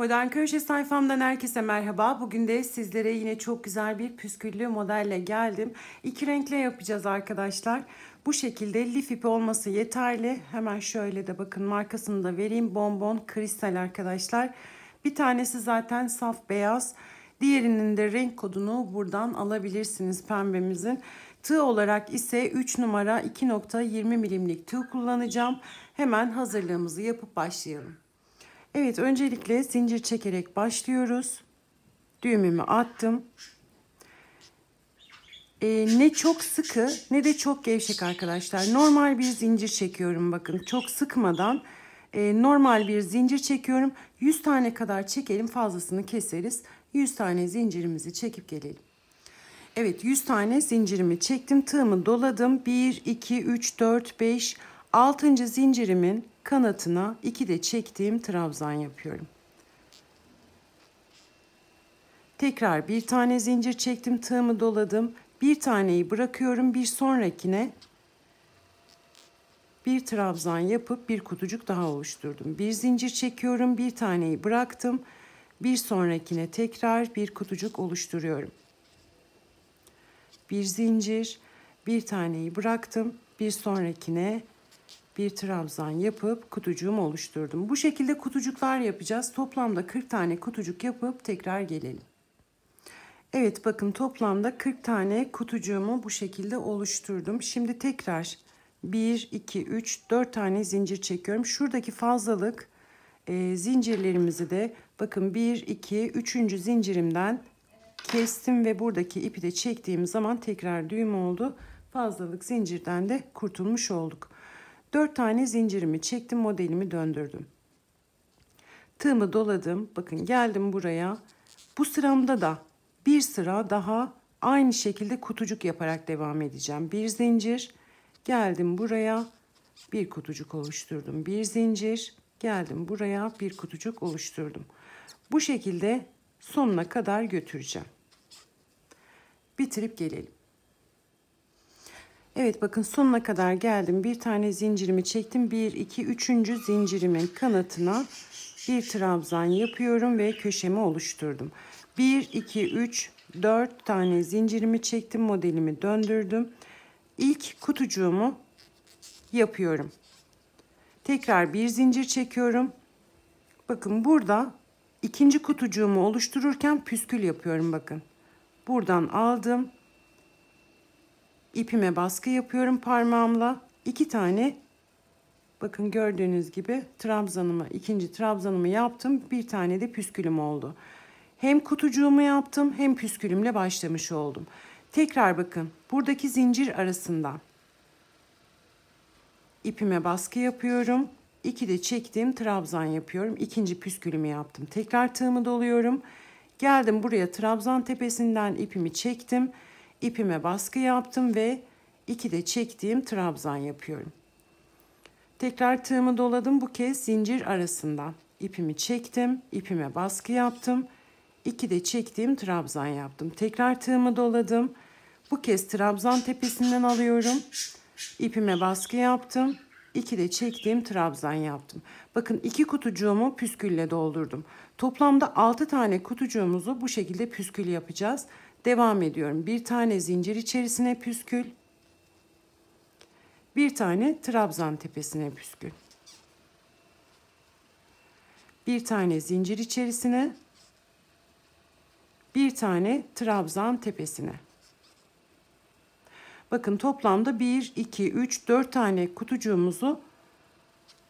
Modern Köşe sayfamdan herkese merhaba. Bugün de sizlere yine çok güzel bir püsküllü modelle geldim. İki renkle yapacağız arkadaşlar. Bu şekilde lif ipi olması yeterli. Hemen şöyle de bakın markasını da vereyim. Bonbon kristal arkadaşlar. Bir tanesi zaten saf beyaz. Diğerinin de renk kodunu buradan alabilirsiniz pembemizin. Tığ olarak ise 3 numara 2.20 milimlik tığ kullanacağım. Hemen hazırlığımızı yapıp başlayalım. Evet öncelikle zincir çekerek başlıyoruz. Düğümümü attım. Ee, ne çok sıkı ne de çok gevşek arkadaşlar. Normal bir zincir çekiyorum bakın. Çok sıkmadan e, normal bir zincir çekiyorum. 100 tane kadar çekelim fazlasını keseriz. 100 tane zincirimizi çekip gelelim. Evet 100 tane zincirimi çektim. Tığımı doladım. 1, 2, 3, 4, 5, 6. zincirimin kanatına iki de çektiğim trabzan yapıyorum. Tekrar bir tane zincir çektim, tığımı doladım. Bir taneyi bırakıyorum, bir sonrakine bir trabzan yapıp bir kutucuk daha oluşturdum. Bir zincir çekiyorum, bir taneyi bıraktım. Bir sonrakine tekrar bir kutucuk oluşturuyorum. Bir zincir, bir taneyi bıraktım. Bir sonrakine bir trabzan yapıp kutucuğumu oluşturdum. Bu şekilde kutucuklar yapacağız. Toplamda 40 tane kutucuk yapıp tekrar gelelim. Evet bakın toplamda 40 tane kutucuğumu bu şekilde oluşturdum. Şimdi tekrar 1, 2, 3, 4 tane zincir çekiyorum. Şuradaki fazlalık e, zincirlerimizi de bakın 1, 2, 3. zincirimden kestim ve buradaki ipi de çektiğim zaman tekrar düğüm oldu. Fazlalık zincirden de kurtulmuş olduk. 4 tane zincirimi çektim modelimi döndürdüm. Tığımı doladım. Bakın geldim buraya. Bu sıramda da bir sıra daha aynı şekilde kutucuk yaparak devam edeceğim. Bir zincir geldim buraya bir kutucuk oluşturdum. Bir zincir geldim buraya bir kutucuk oluşturdum. Bu şekilde sonuna kadar götüreceğim. Bitirip gelelim. Evet bakın sonuna kadar geldim. Bir tane zincirimi çektim. Bir, iki, üçüncü zincirimin kanatına bir trabzan yapıyorum ve köşemi oluşturdum. Bir, iki, üç, dört tane zincirimi çektim. Modelimi döndürdüm. İlk kutucuğumu yapıyorum. Tekrar bir zincir çekiyorum. Bakın burada ikinci kutucuğumu oluştururken püskül yapıyorum bakın. Buradan aldım İpime baskı yapıyorum parmağımla. İki tane bakın gördüğünüz gibi trabzanımı ikinci trabzanımı yaptım. Bir tane de püskülüm oldu. Hem kutucuğumu yaptım hem püskülümle başlamış oldum. Tekrar bakın buradaki zincir arasından ipime baskı yapıyorum. İki de çektiğim trabzan yapıyorum. İkinci püskülümü yaptım. Tekrar tığımı doluyorum. Geldim buraya trabzan tepesinden ipimi çektim ipime baskı yaptım ve 2 de çektiğim trabzan yapıyorum. Tekrar tığımı doladım bu kez zincir arasından. İpimi çektim, ipime baskı yaptım. 2 de çektiğim trabzan yaptım. Tekrar tığımı doladım. Bu kez trabzan tepesinden alıyorum. İpime baskı yaptım. 2 de çektiğim trabzan yaptım. Bakın iki kutucuğumu püskülle doldurdum. Toplamda 6 tane kutucuğumuzu bu şekilde püskül yapacağız. Devam ediyorum. Bir tane zincir içerisine püskül. Bir tane trabzan tepesine püskül. Bir tane zincir içerisine. Bir tane trabzan tepesine. Bakın toplamda 1, 2, 3, 4 tane kutucuğumuzu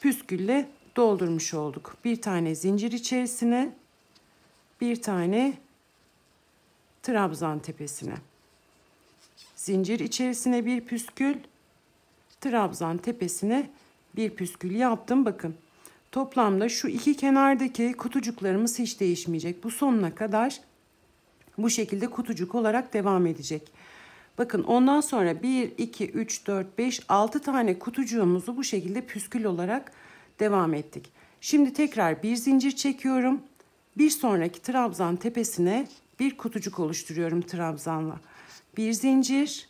püskülle doldurmuş olduk. Bir tane zincir içerisine, bir tane Trabzan tepesine. Zincir içerisine bir püskül, Trabzan tepesine bir püskül yaptım bakın. Toplamda şu iki kenardaki kutucuklarımız hiç değişmeyecek. Bu sonuna kadar bu şekilde kutucuk olarak devam edecek. Bakın ondan sonra 1, 2, 3, 4, 5, 6 tane kutucuğumuzu bu şekilde püskül olarak devam ettik. Şimdi tekrar bir zincir çekiyorum. Bir sonraki trabzan tepesine bir kutucuk oluşturuyorum trabzanla. Bir zincir.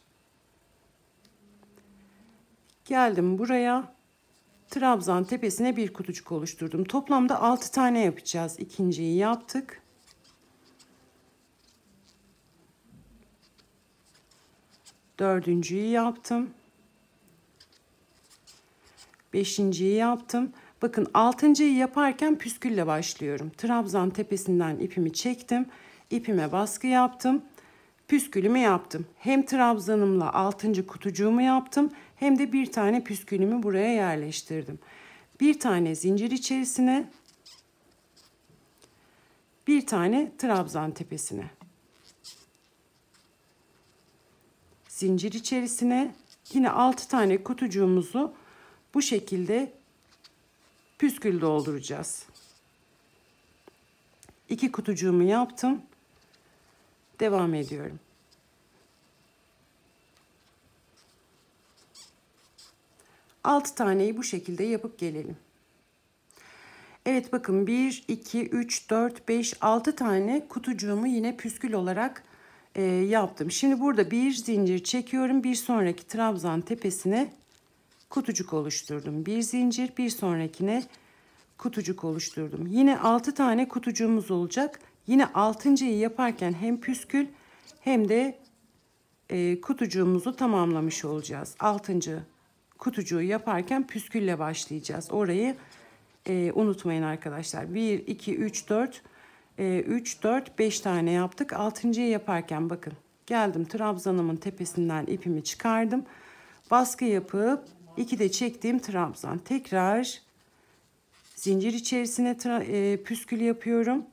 Geldim buraya. Trabzan tepesine bir kutucuk oluşturdum. Toplamda 6 tane yapacağız. İkinciyi yaptık. Dördüncüyü yaptım. Beşinciyi yaptım. Bakın altıncıyı yaparken püskülle başlıyorum. Trabzan tepesinden ipimi çektim ipime baskı yaptım. Püskülümü yaptım. Hem trabzanımla 6. kutucuğumu yaptım hem de bir tane püskülümü buraya yerleştirdim. Bir tane zincir içerisine bir tane trabzan tepesine. Zincir içerisine yine 6 tane kutucuğumuzu bu şekilde püskül dolduracağız. 2 kutucuğumu yaptım. Devam ediyorum. Altı taneyi bu şekilde yapıp gelelim. Evet bakın 1, 2, 3, 4, 5, 6 tane kutucuğumu yine püskül olarak e, yaptım. Şimdi burada bir zincir çekiyorum. Bir sonraki trabzan tepesine kutucuk oluşturdum. Bir zincir bir sonrakine kutucuk oluşturdum. Yine 6 tane kutucuğumuz olacak. Yine altıncıyı yaparken hem püskül hem de e, kutucuğumuzu tamamlamış olacağız. Altıncı kutucuğu yaparken püskülle başlayacağız. Orayı e, unutmayın arkadaşlar. 1, 2, 3, 4, e, 3, 4, 5 tane yaptık. Altıncıyı yaparken bakın geldim trabzanımın tepesinden ipimi çıkardım. Baskı yapıp 2 de çektiğim trabzan. Tekrar zincir içerisine e, püskül yapıyorum.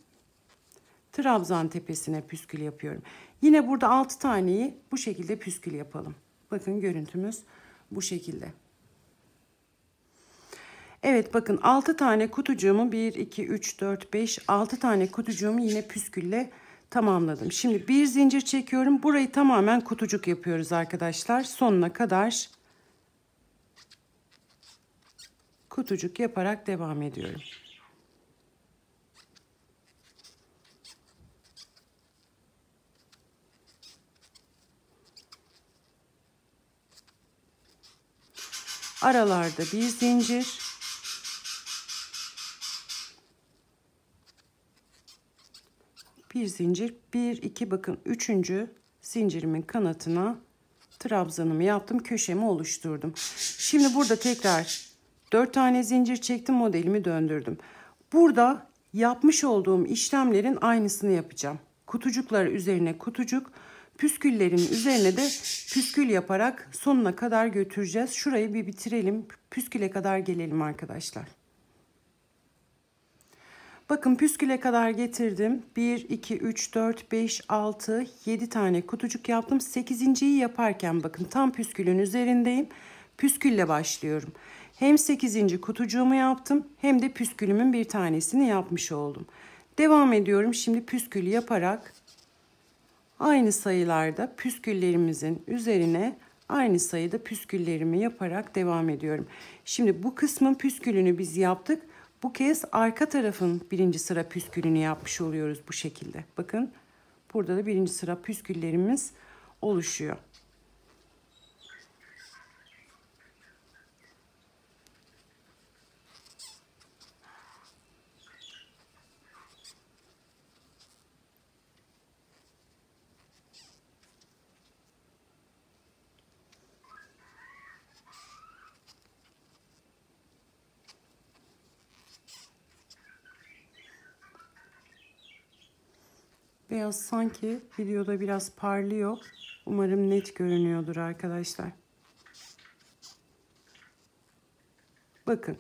Trabzan tepesine püskül yapıyorum. Yine burada 6 taneyi bu şekilde püskül yapalım. Bakın görüntümüz bu şekilde. Evet bakın 6 tane kutucuğumu 1, 2, 3, 4, 5, 6 tane kutucuğumu yine püskülle tamamladım. Şimdi bir zincir çekiyorum. Burayı tamamen kutucuk yapıyoruz arkadaşlar. Sonuna kadar kutucuk yaparak devam ediyorum. aralarda bir zincir bir zincir bir iki bakın üçüncü zincirimin kanatına trabzanımı yaptım köşemi oluşturdum şimdi burada tekrar dört tane zincir çektim modelimi döndürdüm burada yapmış olduğum işlemlerin aynısını yapacağım kutucuklar üzerine kutucuk Püsküllerin üzerine de püskül yaparak sonuna kadar götüreceğiz. Şurayı bir bitirelim. Püsküle kadar gelelim arkadaşlar. Bakın püsküle kadar getirdim. 1, 2, 3, 4, 5, 6, 7 tane kutucuk yaptım. 8.yi yaparken bakın tam püskülün üzerindeyim. Püskülle başlıyorum. Hem 8. kutucuğumu yaptım hem de püskülümün bir tanesini yapmış oldum. Devam ediyorum. Şimdi püskül yaparak aynı sayılarda püsküllerimizin üzerine aynı sayıda püsküllerimi yaparak devam ediyorum. Şimdi bu kısmın püskülünü biz yaptık. Bu kez arka tarafın birinci sıra püskülünü yapmış oluyoruz bu şekilde. Bakın burada da birinci sıra püsküllerimiz oluşuyor. beyaz sanki videoda biraz parlıyor. Umarım net görünüyordur arkadaşlar. Bakın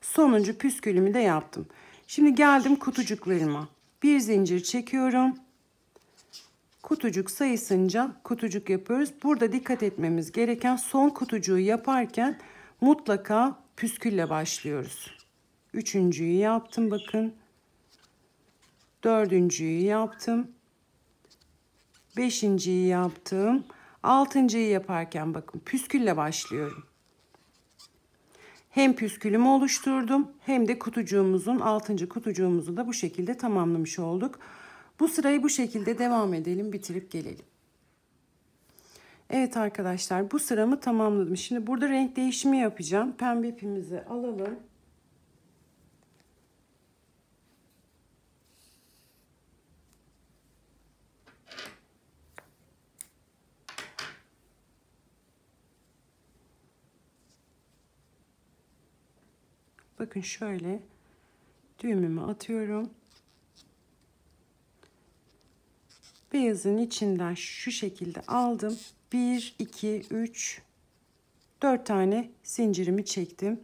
sonuncu püskülümü de yaptım. Şimdi geldim kutucuklarıma. Bir zincir çekiyorum. Kutucuk sayısınca kutucuk yapıyoruz. Burada dikkat etmemiz gereken son kutucuğu yaparken mutlaka püskülle başlıyoruz. Üçüncüyü yaptım bakın. Dördüncüyü yaptım. Beşinciyi yaptım. Altıncıyı yaparken bakın püskülle başlıyorum. Hem püskülümü oluşturdum hem de kutucuğumuzun altıncı kutucuğumuzu da bu şekilde tamamlamış olduk. Bu sırayı bu şekilde devam edelim bitirip gelelim. Evet arkadaşlar bu sıramı tamamladım. Şimdi burada renk değişimi yapacağım. Pembe ipimizi alalım. Bakın şöyle düğümümü atıyorum. Beyazın içinden şu şekilde aldım. 1, 2, 3, 4 tane zincirimi çektim.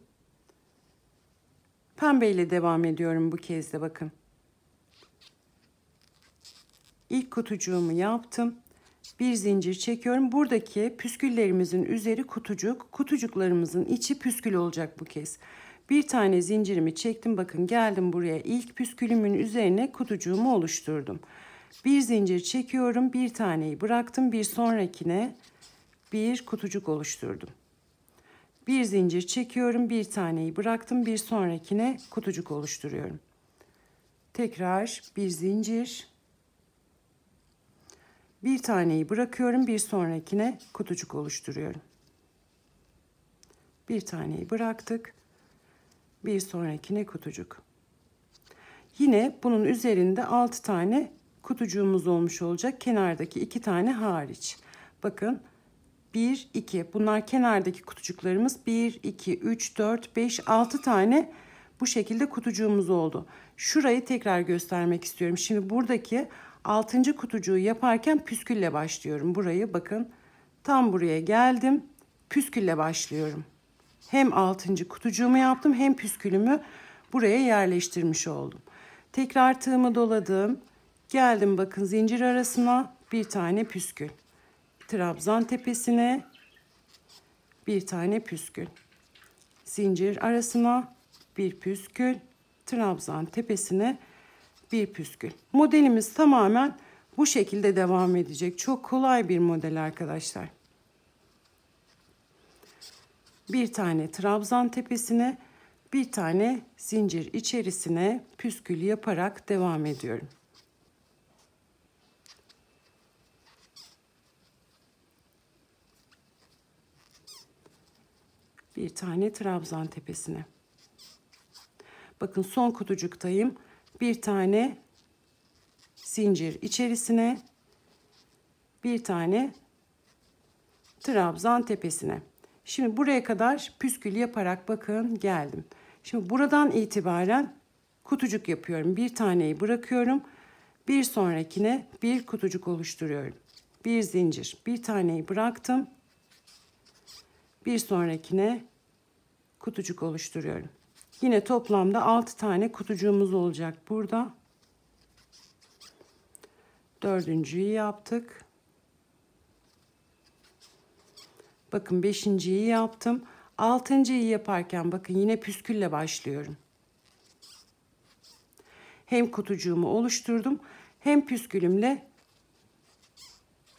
Pembe ile devam ediyorum bu kez de bakın. İlk kutucuğumu yaptım. Bir zincir çekiyorum. Buradaki püsküllerimizin üzeri kutucuk. Kutucuklarımızın içi püskül olacak bu kez. Bir tane zincirimi çektim bakın geldim buraya ilk püskülümün üzerine kutucuğumu oluşturdum. Bir zincir çekiyorum bir taneyi bıraktım bir sonrakine bir kutucuk oluşturdum. Bir zincir çekiyorum bir taneyi bıraktım bir sonrakine kutucuk oluşturuyorum. Tekrar bir zincir bir taneyi bırakıyorum bir sonrakine kutucuk oluşturuyorum. Bir taneyi bıraktık bir sonrakine kutucuk. Yine bunun üzerinde 6 tane kutucuğumuz olmuş olacak. Kenardaki 2 tane hariç. Bakın 1, 2. Bunlar kenardaki kutucuklarımız. 1, 2, 3, 4, 5, 6 tane bu şekilde kutucuğumuz oldu. Şurayı tekrar göstermek istiyorum. Şimdi buradaki 6. kutucuğu yaparken püskülle başlıyorum. Burayı bakın tam buraya geldim. Püskülle başlıyorum. Hem altıncı kutucuğumu yaptım hem püskülümü buraya yerleştirmiş oldum. Tekrar tığımı doladım. Geldim bakın zincir arasına bir tane püskül. Trabzan tepesine bir tane püskül. Zincir arasına bir püskül. Trabzan tepesine bir püskül. Modelimiz tamamen bu şekilde devam edecek. Çok kolay bir model arkadaşlar bir tane trabzan tepesine bir tane zincir içerisine püskül yaparak devam ediyorum. Bir tane trabzan tepesine. Bakın son kutucuktayım. Bir tane zincir içerisine bir tane trabzan tepesine. Şimdi buraya kadar püskül yaparak bakın geldim. Şimdi buradan itibaren kutucuk yapıyorum. Bir taneyi bırakıyorum. Bir sonrakine bir kutucuk oluşturuyorum. Bir zincir. Bir taneyi bıraktım. Bir sonrakine kutucuk oluşturuyorum. Yine toplamda 6 tane kutucuğumuz olacak burada. Dördüncüyü yaptık. Bakın beşinciyi yaptım. Altıncıyı yaparken bakın yine püskülle başlıyorum. Hem kutucuğumu oluşturdum hem püskülümle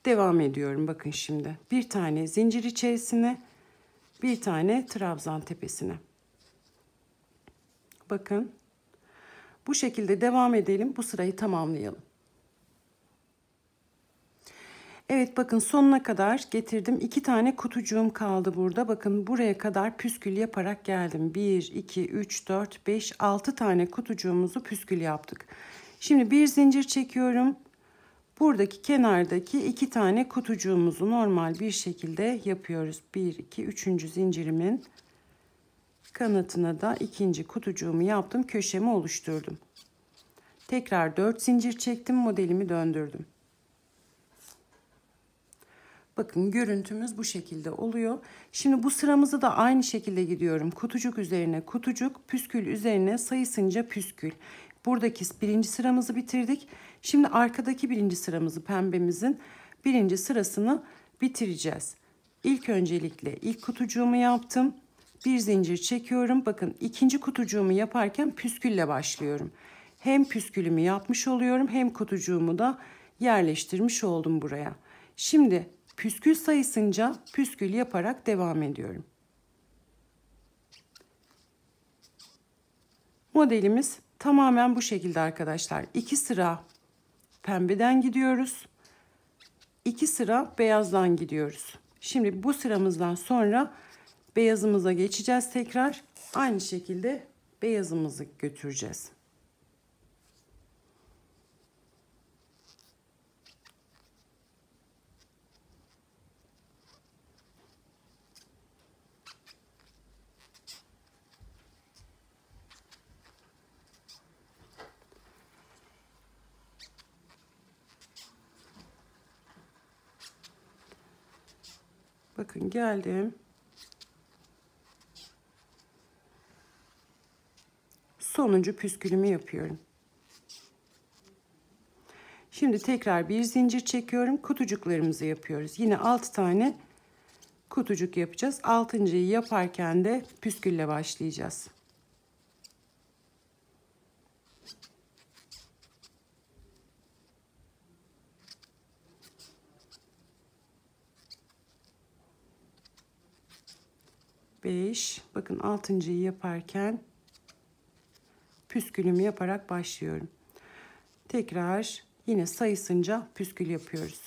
devam ediyorum. Bakın şimdi bir tane zincir içerisine bir tane trabzan tepesine. Bakın bu şekilde devam edelim bu sırayı tamamlayalım. Evet bakın sonuna kadar getirdim. İki tane kutucuğum kaldı burada. Bakın buraya kadar püskül yaparak geldim. 1, 2, 3, 4, 5, 6 tane kutucuğumuzu püskül yaptık. Şimdi bir zincir çekiyorum. Buradaki kenardaki iki tane kutucuğumuzu normal bir şekilde yapıyoruz. 1, 2, 3. zincirimin kanatına da ikinci kutucuğumu yaptım. Köşemi oluşturdum. Tekrar 4 zincir çektim. Modelimi döndürdüm. Bakın görüntümüz bu şekilde oluyor. Şimdi bu sıramızı da aynı şekilde gidiyorum. Kutucuk üzerine kutucuk, püskül üzerine sayısınca püskül. Buradaki birinci sıramızı bitirdik. Şimdi arkadaki birinci sıramızı pembemizin birinci sırasını bitireceğiz. İlk öncelikle ilk kutucuğumu yaptım. Bir zincir çekiyorum. Bakın ikinci kutucuğumu yaparken püskülle başlıyorum. Hem püskülümü yapmış oluyorum hem kutucuğumu da yerleştirmiş oldum buraya. Şimdi püskül sayısınca püskül yaparak devam ediyorum. Modelimiz tamamen bu şekilde arkadaşlar. İki sıra pembeden gidiyoruz. İki sıra beyazdan gidiyoruz. Şimdi bu sıramızdan sonra beyazımıza geçeceğiz tekrar. Aynı şekilde beyazımızı götüreceğiz. geldim. Sonuncu püskülümü yapıyorum. Şimdi tekrar bir zincir çekiyorum. Kutucuklarımızı yapıyoruz. Yine 6 tane kutucuk yapacağız. 6.yı yaparken de püskülle başlayacağız. 5 bakın altıncıyı yaparken püskülümü yaparak başlıyorum. Tekrar yine sayısınca püskül yapıyoruz.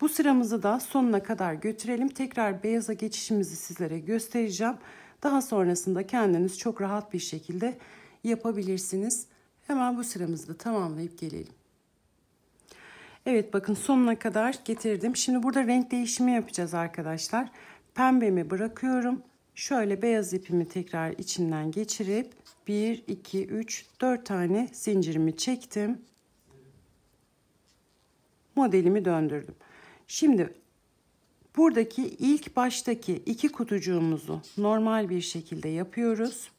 Bu sıramızı da sonuna kadar götürelim. Tekrar beyaza geçişimizi sizlere göstereceğim. Daha sonrasında kendiniz çok rahat bir şekilde yapabilirsiniz. Hemen bu sıramızı da tamamlayıp gelelim. Evet bakın sonuna kadar getirdim. Şimdi burada renk değişimi yapacağız arkadaşlar. Pembemi bırakıyorum. Şöyle beyaz ipimi tekrar içinden geçirip 1, 2, 3, 4 tane zincirimi çektim. Modelimi döndürdüm. Şimdi buradaki ilk baştaki iki kutucuğumuzu normal bir şekilde yapıyoruz.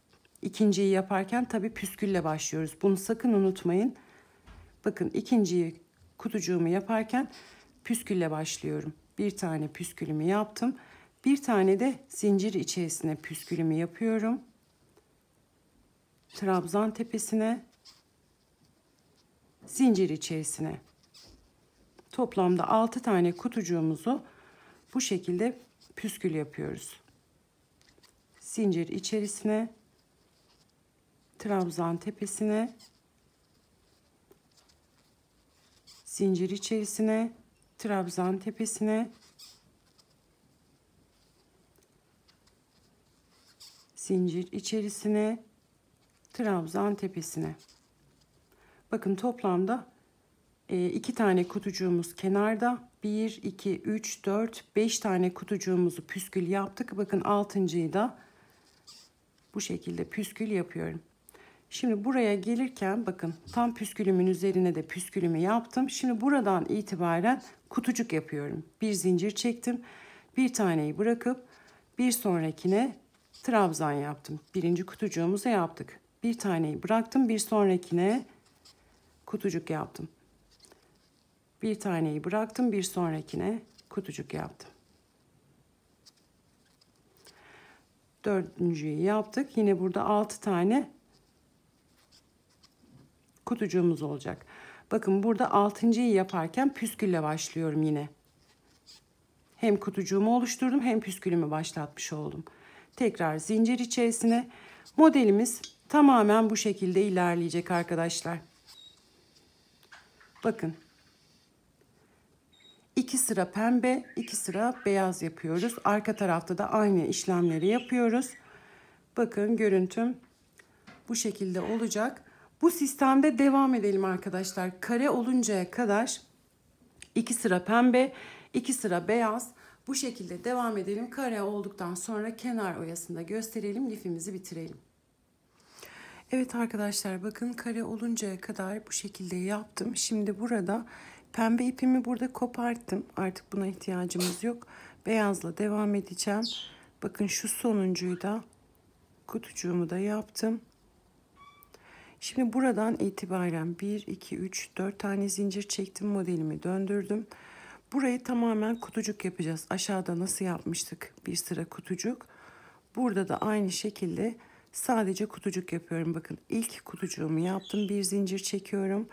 İkinciyi yaparken tabi püskülle başlıyoruz. Bunu sakın unutmayın. Bakın ikinciyi kutucuğumu yaparken püskülle başlıyorum. Bir tane püskülümü yaptım. Bir tane de zincir içerisine püskülümü yapıyorum. Trabzan tepesine zincir içerisine toplamda 6 tane kutucuğumuzu bu şekilde püskül yapıyoruz. Zincir içerisine trabzan tepesine zincir içerisine trabzan tepesine zincir içerisine trabzan tepesine. Bakın toplamda e, iki tane kutucuğumuz kenarda. 1, 2, 3, 4, 5 tane kutucuğumuzu püskül yaptık. Bakın altıncıyı da bu şekilde püskül yapıyorum. Şimdi buraya gelirken bakın tam püskülümün üzerine de püskülümü yaptım. Şimdi buradan itibaren kutucuk yapıyorum. Bir zincir çektim. Bir taneyi bırakıp bir sonrakine trabzan yaptım. Birinci kutucuğumuza yaptık. Bir taneyi bıraktım. Bir sonrakine kutucuk yaptım. Bir taneyi bıraktım. Bir sonrakine kutucuk yaptım. Dördüncüyü yaptık. Yine burada altı tane kutucuğumuz olacak. Bakın burada altıncıyı yaparken püskülle başlıyorum yine. Hem kutucuğumu oluşturdum hem püskülümü başlatmış oldum tekrar zincir içerisine. Modelimiz tamamen bu şekilde ilerleyecek arkadaşlar. Bakın. 2 sıra pembe, 2 sıra beyaz yapıyoruz. Arka tarafta da aynı işlemleri yapıyoruz. Bakın görüntüm bu şekilde olacak. Bu sistemde devam edelim arkadaşlar. Kare oluncaya kadar 2 sıra pembe, 2 sıra beyaz bu şekilde devam edelim. Kare olduktan sonra kenar oyasında gösterelim. Lifimizi bitirelim. Evet arkadaşlar bakın kare oluncaya kadar bu şekilde yaptım. Şimdi burada pembe ipimi burada koparttım. Artık buna ihtiyacımız yok. Beyazla devam edeceğim. Bakın şu sonuncuyu da kutucuğumu da yaptım. Şimdi buradan itibaren 1, 2, 3, 4 tane zincir çektim. Modelimi döndürdüm. Burayı tamamen kutucuk yapacağız. Aşağıda nasıl yapmıştık? Bir sıra kutucuk. Burada da aynı şekilde sadece kutucuk yapıyorum. Bakın ilk kutucuğumu yaptım. Bir zincir çekiyorum.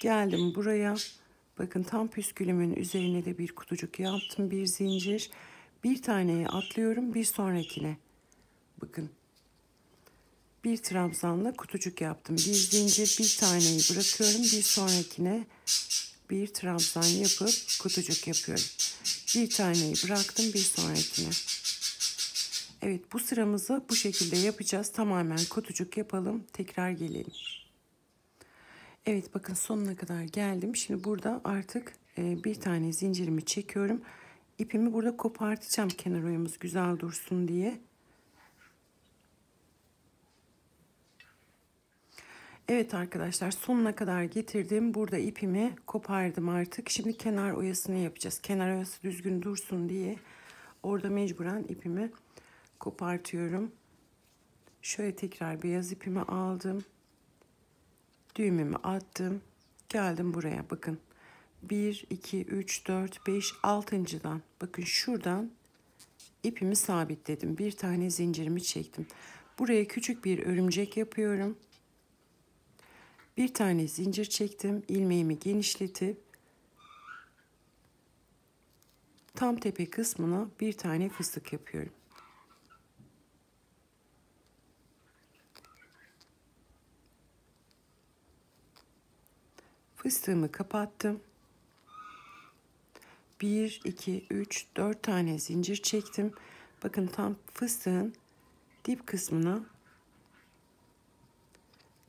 Geldim buraya. Bakın tam püskülümün üzerine de bir kutucuk yaptım. Bir zincir. Bir taneyi atlıyorum. Bir sonrakine. Bakın. Bir trabzanla kutucuk yaptım. Bir zincir bir taneyi bırakıyorum. Bir sonrakine bir trabzan yapıp kutucuk yapıyorum. Bir taneyi bıraktım bir sonrakine. Evet bu sıramızı bu şekilde yapacağız. Tamamen kutucuk yapalım. Tekrar gelelim. Evet bakın sonuna kadar geldim. Şimdi burada artık e, bir tane zincirimi çekiyorum. İpimi burada kopartacağım kenar oyamız güzel dursun diye. Evet arkadaşlar sonuna kadar getirdim. Burada ipimi kopardım artık. Şimdi kenar oyasını yapacağız. Kenar oyası düzgün dursun diye orada mecburen ipimi kopartıyorum. Şöyle tekrar beyaz ipimi aldım. Düğümümü attım. Geldim buraya bakın. 1, 2, 3, 4, 5, 6.dan bakın şuradan ipimi sabitledim. Bir tane zincirimi çektim. Buraya küçük bir örümcek yapıyorum. Bir tane zincir çektim. ilmeğimi genişletip tam tepe kısmına bir tane fıstık yapıyorum. Fıstığımı kapattım. 1, 2, 3, 4 tane zincir çektim. Bakın tam fıstığın dip kısmına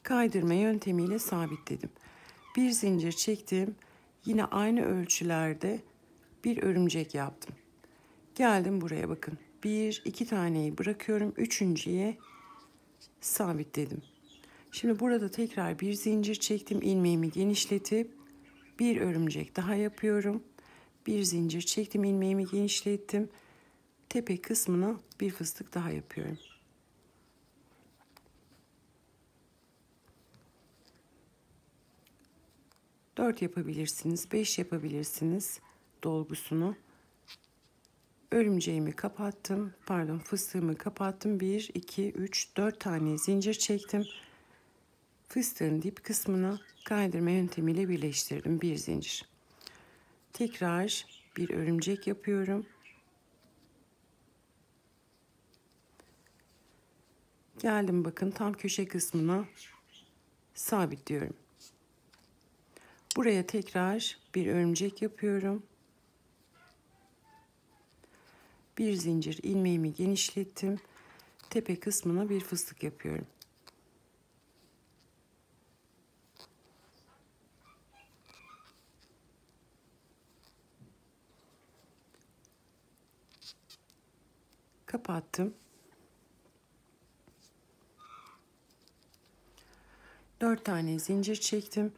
kaydırma yöntemiyle sabitledim. Bir zincir çektim. Yine aynı ölçülerde bir örümcek yaptım. Geldim buraya bakın. Bir, iki taneyi bırakıyorum. Üçüncüye sabitledim. Şimdi burada tekrar bir zincir çektim. ilmeğimi genişletip bir örümcek daha yapıyorum. Bir zincir çektim. ilmeğimi genişlettim. Tepe kısmına bir fıstık daha yapıyorum. 4 yapabilirsiniz, 5 yapabilirsiniz dolgusunu. Örümceğimi kapattım, pardon fıstığımı kapattım. 1, 2, 3, 4 tane zincir çektim. Fıstığın dip kısmına kaydırma yöntemiyle birleştirdim. Bir zincir. Tekrar bir örümcek yapıyorum. Geldim bakın tam köşe kısmına sabitliyorum. Buraya tekrar bir örümcek yapıyorum. Bir zincir ilmeğimi genişlettim. Tepe kısmına bir fıstık yapıyorum. kapattım. Dört tane zincir çektim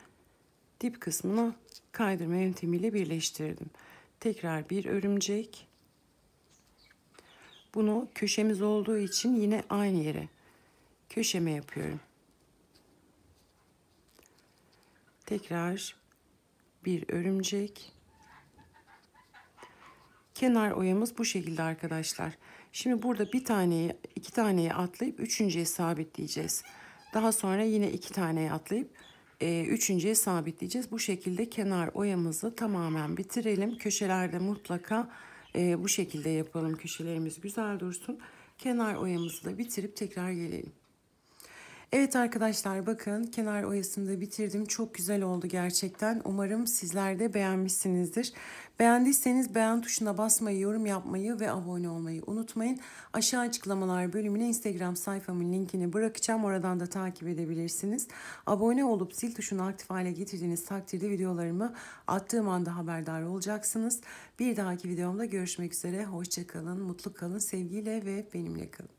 dip kısmına kaydırma yöntemiyle birleştirdim. Tekrar bir örümcek. Bunu köşemiz olduğu için yine aynı yere köşeme yapıyorum. Tekrar bir örümcek. Kenar oyamız bu şekilde arkadaşlar. Şimdi burada bir taneyi, iki taneyi atlayıp üçüncüye sabitleyeceğiz. Daha sonra yine iki taneyi atlayıp e, üçüncüye sabitleyeceğiz. Bu şekilde kenar oyamızı tamamen bitirelim. Köşelerde mutlaka e, bu şekilde yapalım. Köşelerimiz güzel dursun. Kenar oyamızı da bitirip tekrar gelelim. Evet arkadaşlar bakın kenar oyasını da bitirdim. Çok güzel oldu gerçekten. Umarım sizler de beğenmişsinizdir. Beğendiyseniz beğen tuşuna basmayı, yorum yapmayı ve abone olmayı unutmayın. Aşağı açıklamalar bölümüne Instagram sayfamın linkini bırakacağım. Oradan da takip edebilirsiniz. Abone olup zil tuşunu aktif hale getirdiğiniz takdirde videolarımı attığım anda haberdar olacaksınız. Bir dahaki videomda görüşmek üzere. Hoşçakalın, mutlu kalın, sevgiyle ve benimle kalın.